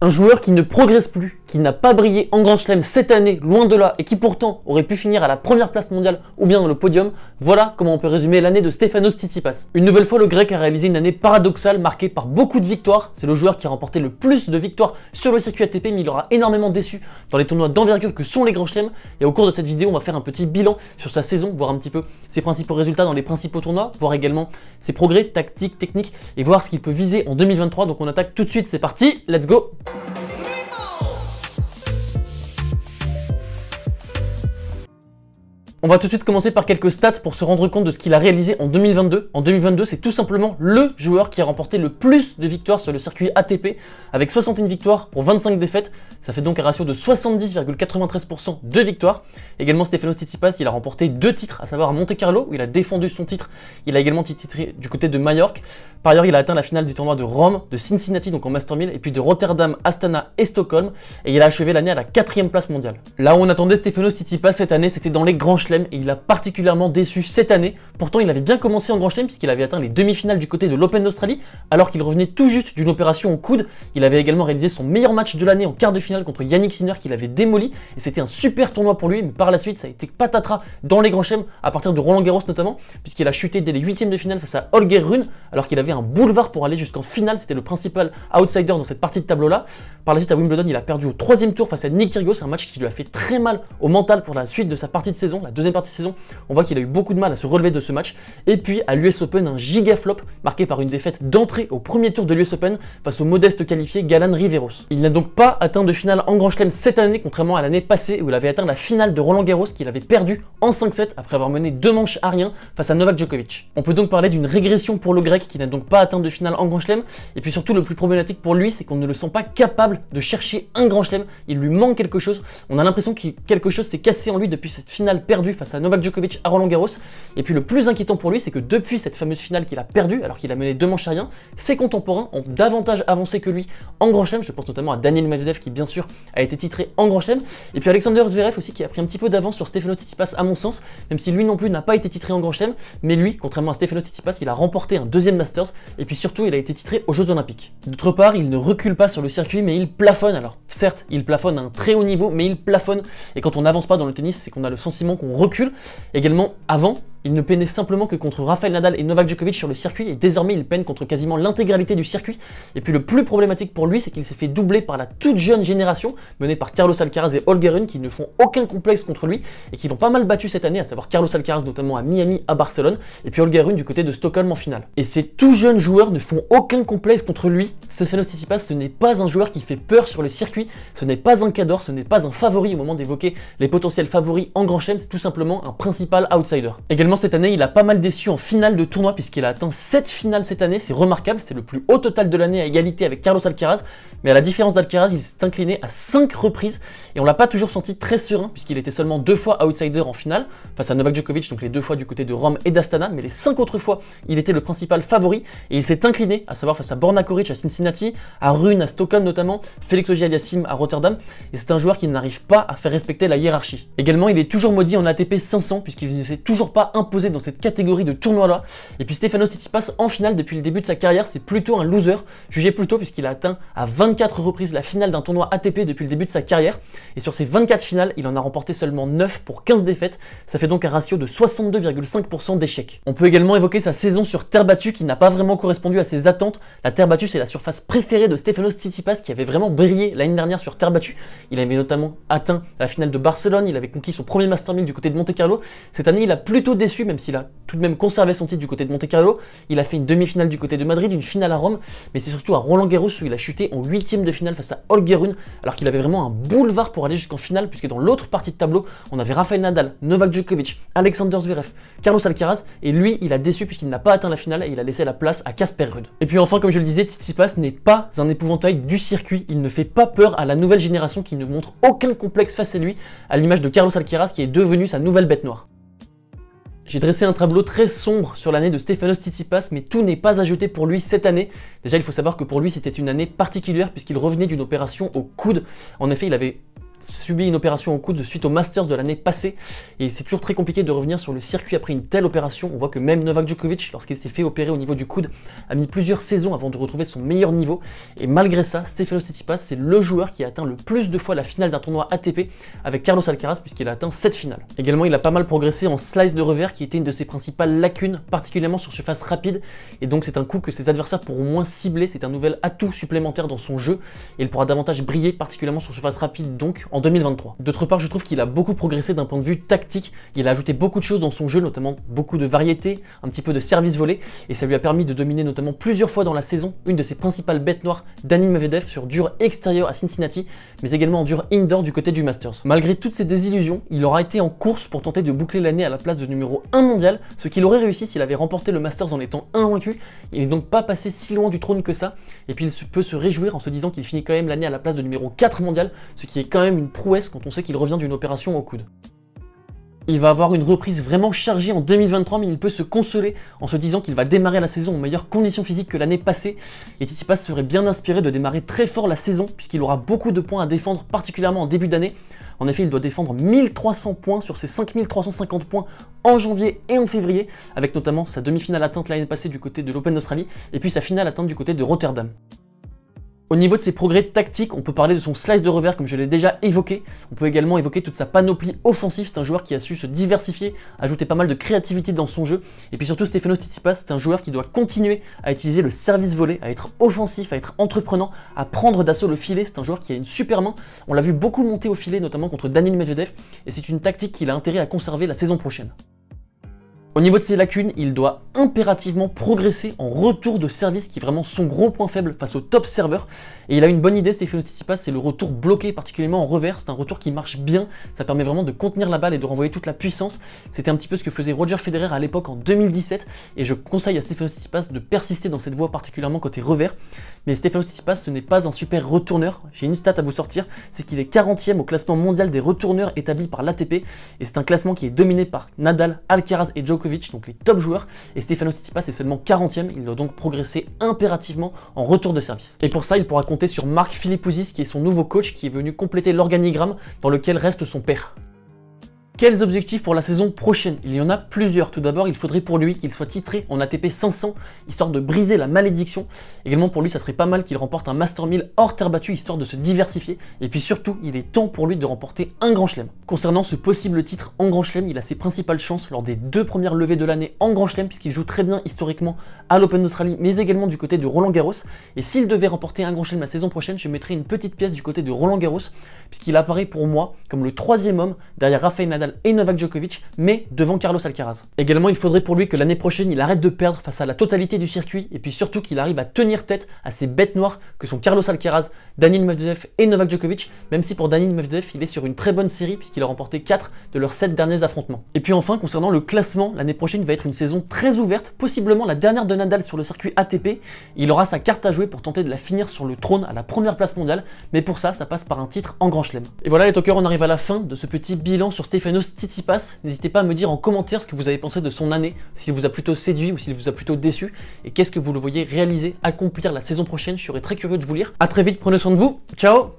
un joueur qui ne progresse plus qui n'a pas brillé en Grand Chelem cette année, loin de là, et qui pourtant aurait pu finir à la première place mondiale ou bien dans le podium, voilà comment on peut résumer l'année de Stefanos Tsitsipas. Une nouvelle fois, le grec a réalisé une année paradoxale marquée par beaucoup de victoires. C'est le joueur qui a remporté le plus de victoires sur le circuit ATP, mais il aura énormément déçu dans les tournois d'envergure que sont les Grand Chelem. Et au cours de cette vidéo, on va faire un petit bilan sur sa saison, voir un petit peu ses principaux résultats dans les principaux tournois, voir également ses progrès tactiques, techniques, et voir ce qu'il peut viser en 2023. Donc on attaque tout de suite, c'est parti, let's go! On va tout de suite commencer par quelques stats pour se rendre compte de ce qu'il a réalisé en 2022. En 2022, c'est tout simplement le joueur qui a remporté le plus de victoires sur le circuit ATP, avec 61 victoires pour 25 défaites. Ça fait donc un ratio de 70,93% de victoires. Également, Stefano Tsitsipas, il a remporté deux titres, à savoir à Monte Carlo, où il a défendu son titre. Il a également titré du côté de Majorque. Par ailleurs, il a atteint la finale du tournoi de Rome, de Cincinnati, donc en Master 1000, et puis de Rotterdam, Astana et Stockholm. Et il a achevé l'année à la quatrième place mondiale. Là où on attendait Stefano Tsitsipas cette année, c'était dans les grands et il a particulièrement déçu cette année. Pourtant, il avait bien commencé en Grand Chelem puisqu'il avait atteint les demi-finales du côté de l'Open d'Australie alors qu'il revenait tout juste d'une opération au coude. Il avait également réalisé son meilleur match de l'année en quart de finale contre Yannick Sinner qu'il avait démoli et c'était un super tournoi pour lui. Mais par la suite, ça a été patatras dans les Grands Chelem à partir de Roland Garros notamment puisqu'il a chuté dès les huitièmes de finale face à Holger Rune alors qu'il avait un boulevard pour aller jusqu'en finale. C'était le principal outsider dans cette partie de tableau là. Par la suite, à Wimbledon, il a perdu au troisième tour face à Nick Kyrgios, un match qui lui a fait très mal au mental pour la suite de sa partie de saison, deuxième partie de saison, on voit qu'il a eu beaucoup de mal à se relever de ce match. Et puis à l'US Open, un giga flop marqué par une défaite d'entrée au premier tour de l'US Open face au modeste qualifié Galan Riveros. Il n'a donc pas atteint de finale en Grand Chelem cette année, contrairement à l'année passée où il avait atteint la finale de Roland Garros qu'il avait perdu en 5-7 après avoir mené deux manches à rien face à Novak Djokovic. On peut donc parler d'une régression pour le grec qui n'a donc pas atteint de finale en Grand Chelem. Et puis surtout, le plus problématique pour lui, c'est qu'on ne le sent pas capable de chercher un Grand Chelem. Il lui manque quelque chose. On a l'impression que quelque chose s'est cassé en lui depuis cette finale perdue face à Novak Djokovic à Roland Garros. Et puis le plus inquiétant pour lui, c'est que depuis cette fameuse finale qu'il a perdue, alors qu'il a mené deux manches à rien, ses contemporains ont davantage avancé que lui en Grand Chelem. Je pense notamment à Daniel Medvedev qui bien sûr a été titré en Grand Chelem. Et puis Alexander Zverev aussi qui a pris un petit peu d'avance sur Stefano Tsitsipas à mon sens, même si lui non plus n'a pas été titré en Grand Chelem. Mais lui, contrairement à Stefano Tsitsipas, il a remporté un deuxième Masters. Et puis surtout, il a été titré aux Jeux Olympiques. D'autre part, il ne recule pas sur le circuit, mais il plafonne. Alors certes, il plafonne à un très haut niveau, mais il plafonne. Et quand on n'avance pas dans le tennis, c'est qu'on a le sentiment qu'on recul. Également avant il ne peinait simplement que contre Rafael Nadal et Novak Djokovic sur le circuit et désormais il peine contre quasiment l'intégralité du circuit. Et puis le plus problématique pour lui, c'est qu'il s'est fait doubler par la toute jeune génération menée par Carlos Alcaraz et Holger Rune qui ne font aucun complexe contre lui et qui l'ont pas mal battu cette année, à savoir Carlos Alcaraz notamment à Miami, à Barcelone et puis Holger Rune du côté de Stockholm en finale. Et ces tout jeunes joueurs ne font aucun complexe contre lui. Stefanos Tsitsipas, ce n'est pas un joueur qui fait peur sur le circuit, ce n'est pas un cador, ce n'est pas un favori au moment d'évoquer les potentiels favoris en grand chelem, c'est tout simplement un principal outsider cette année, il a pas mal déçu en finale de tournoi puisqu'il a atteint 7 finales cette année, c'est remarquable, c'est le plus haut total de l'année à égalité avec Carlos Alcaraz, mais à la différence d'Alcaraz, il s'est incliné à 5 reprises et on l'a pas toujours senti très serein puisqu'il était seulement deux fois outsider en finale face à Novak Djokovic, donc les deux fois du côté de Rome et d'Astana, mais les cinq autres fois, il était le principal favori et il s'est incliné, à savoir face à Borna Koric à Cincinnati, à Rune à Stockholm notamment, Félix Auger-Aliassime à Rotterdam et c'est un joueur qui n'arrive pas à faire respecter la hiérarchie. Également, il est toujours maudit en ATP 500 puisqu'il ne s'est toujours pas posé dans cette catégorie de tournoi-là. Et puis Stefano Tsitsipas, en finale depuis le début de sa carrière, c'est plutôt un loser, jugé plutôt puisqu'il a atteint à 24 reprises la finale d'un tournoi ATP depuis le début de sa carrière. Et sur ces 24 finales, il en a remporté seulement 9 pour 15 défaites. Ça fait donc un ratio de 62,5% d'échecs. On peut également évoquer sa saison sur terre battue qui n'a pas vraiment correspondu à ses attentes. La terre battue, c'est la surface préférée de Stefanos Tsitsipas qui avait vraiment brillé l'année dernière sur terre battue. Il avait notamment atteint la finale de Barcelone, il avait conquis son premier Master 1000 du côté de Monte Carlo. Cette année, il a plutôt même s'il a tout de même conservé son titre du côté de Monte Carlo. Il a fait une demi-finale du côté de Madrid, une finale à Rome, mais c'est surtout à Roland Garros où il a chuté en huitième de finale face à Holger alors qu'il avait vraiment un boulevard pour aller jusqu'en finale, puisque dans l'autre partie de tableau, on avait Rafael Nadal, Novak Djokovic, Alexander Zverev, Carlos Alcaraz, et lui, il a déçu puisqu'il n'a pas atteint la finale et il a laissé la place à Casper Ruud. Et puis enfin, comme je le disais, Tsitsipas n'est pas un épouvantail du circuit, il ne fait pas peur à la nouvelle génération qui ne montre aucun complexe face à lui, à l'image de Carlos Alcaraz qui est devenu sa nouvelle bête noire. J'ai dressé un tableau très sombre sur l'année de Stefanos Tsitsipas, mais tout n'est pas à jeter pour lui cette année. Déjà, il faut savoir que pour lui, c'était une année particulière puisqu'il revenait d'une opération au coude. En effet, il avait subit une opération au coude suite au Masters de l'année passée. Et c'est toujours très compliqué de revenir sur le circuit après une telle opération. On voit que même Novak Djokovic, lorsqu'il s'est fait opérer au niveau du coude, a mis plusieurs saisons avant de retrouver son meilleur niveau. Et malgré ça, Stefano Tsitsipas, c'est le joueur qui a atteint le plus de fois la finale d'un tournoi ATP avec Carlos Alcaraz, puisqu'il a atteint cette finales. Également, il a pas mal progressé en slice de revers, qui était une de ses principales lacunes, particulièrement sur surface rapide. Et donc, c'est un coup que ses adversaires pourront moins cibler. C'est un nouvel atout supplémentaire dans son jeu. Et il pourra davantage briller, particulièrement sur surface rapide, donc en 2023. D'autre part, je trouve qu'il a beaucoup progressé d'un point de vue tactique. Il a ajouté beaucoup de choses dans son jeu, notamment beaucoup de variété, un petit peu de service volé, et ça lui a permis de dominer notamment plusieurs fois dans la saison une de ses principales bêtes noires, Danny Medvedev, sur dur extérieur à Cincinnati, mais également en dur indoor du côté du Masters. Malgré toutes ces désillusions, il aura été en course pour tenter de boucler l'année à la place de numéro 1 mondial, ce qu'il aurait réussi s'il avait remporté le Masters en étant invaincu. Il n'est donc pas passé si loin du trône que ça, et puis il peut se réjouir en se disant qu'il finit quand même l'année à la place de numéro 4 mondial, ce qui est quand même prouesse quand on sait qu'il revient d'une opération au coude. Il va avoir une reprise vraiment chargée en 2023, mais il peut se consoler en se disant qu'il va démarrer la saison en meilleures conditions physiques que l'année passée. Et Tissipas serait bien inspiré de démarrer très fort la saison, puisqu'il aura beaucoup de points à défendre, particulièrement en début d'année. En effet, il doit défendre 1300 points sur ses 5350 points en janvier et en février, avec notamment sa demi-finale atteinte l'année passée du côté de l'Open d'Australie, et puis sa finale atteinte du côté de Rotterdam. Au niveau de ses progrès tactiques, on peut parler de son slice de revers comme je l'ai déjà évoqué. On peut également évoquer toute sa panoplie offensive. C'est un joueur qui a su se diversifier, ajouter pas mal de créativité dans son jeu. Et puis surtout, Stéphano Tsitsipas, c'est un joueur qui doit continuer à utiliser le service volé, à être offensif, à être entreprenant, à prendre d'assaut le filet. C'est un joueur qui a une super main. On l'a vu beaucoup monter au filet, notamment contre Daniel Medvedev. Et c'est une tactique qu'il a intérêt à conserver la saison prochaine. Au niveau de ses lacunes, il doit impérativement progresser en retour de service qui est vraiment son gros point faible face au top serveur. Et il a une bonne idée, Stéphane Tsitsipas, c'est le retour bloqué, particulièrement en revers. C'est un retour qui marche bien, ça permet vraiment de contenir la balle et de renvoyer toute la puissance. C'était un petit peu ce que faisait Roger Federer à l'époque en 2017. Et je conseille à Stéphane Tsitsipas de persister dans cette voie, particulièrement côté revers. Mais Stéphane Tsitsipas, ce n'est pas un super retourneur. J'ai une stat à vous sortir, c'est qu'il est 40e au classement mondial des retourneurs établi par l'ATP. Et c'est un classement qui est dominé par Nadal, Alcaraz et Djokovic donc les top joueurs, et Stefano Tsitsipas est seulement 40e, il doit donc progresser impérativement en retour de service. Et pour ça, il pourra compter sur Marc Philippouzis, qui est son nouveau coach, qui est venu compléter l'organigramme dans lequel reste son père. Quels objectifs pour la saison prochaine Il y en a plusieurs. Tout d'abord, il faudrait pour lui qu'il soit titré en ATP 500, histoire de briser la malédiction. Également pour lui, ça serait pas mal qu'il remporte un Master 1000 hors terre battue, histoire de se diversifier. Et puis surtout, il est temps pour lui de remporter un Grand Chelem. Concernant ce possible titre en Grand Chelem, il a ses principales chances lors des deux premières levées de l'année en Grand Chelem, puisqu'il joue très bien historiquement à l'Open d'Australie, mais également du côté de Roland Garros. Et s'il devait remporter un Grand Chelem la saison prochaine, je mettrais une petite pièce du côté de Roland Garros, puisqu'il apparaît pour moi comme le troisième homme derrière Rafael Nadal et Novak Djokovic, mais devant Carlos Alcaraz. Également, il faudrait pour lui que l'année prochaine, il arrête de perdre face à la totalité du circuit et puis surtout qu'il arrive à tenir tête à ces bêtes noires que sont Carlos Alcaraz, Daniel Medvedev et Novak Djokovic, même si pour Daniel Medvedev, il est sur une très bonne série puisqu'il a remporté 4 de leurs 7 derniers affrontements. Et puis enfin, concernant le classement, l'année prochaine va être une saison très ouverte, possiblement la dernière de Nadal sur le circuit ATP. Il aura sa carte à jouer pour tenter de la finir sur le trône à la première place mondiale, mais pour ça, ça passe par un titre en grand chelem. Et voilà les talkers, on arrive à la fin de ce petit bilan sur Stefano Titipas, N'hésitez pas à me dire en commentaire ce que vous avez pensé de son année, s'il vous a plutôt séduit ou s'il vous a plutôt déçu, et qu'est-ce que vous le voyez réaliser, accomplir la saison prochaine. Je serais très curieux de vous lire. A très vite, prenez soin de vous. Ciao